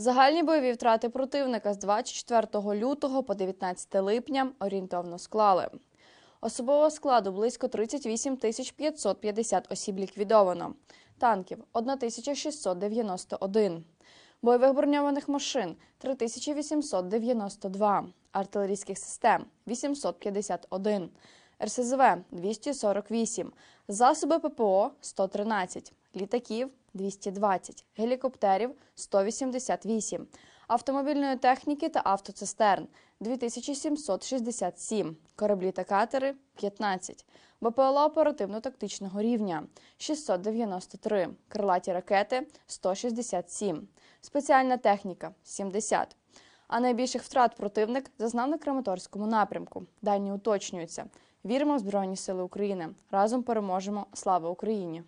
Загальні бойові втрати противника з 24 лютого по 19 липня орієнтовно склали. Особового складу близько 38 550 осіб ліквідовано, танків 1691, бойових броньованих машин 3892, артилерійських систем 851, РСЗВ 248, засоби ППО 113, літаків 220, гелікоптерів 188, автомобільної техніки та автоцистерн 2767, кораблі та катери 15, БПЛО оперативно-тактичного рівня 693, крилаті ракети 167, спеціальна техніка 70. А найбільших втрат противник зазнав на Краматорському напрямку. Дані уточнюються. Віримо в Збройні Сили України. Разом переможемо. Слава Україні!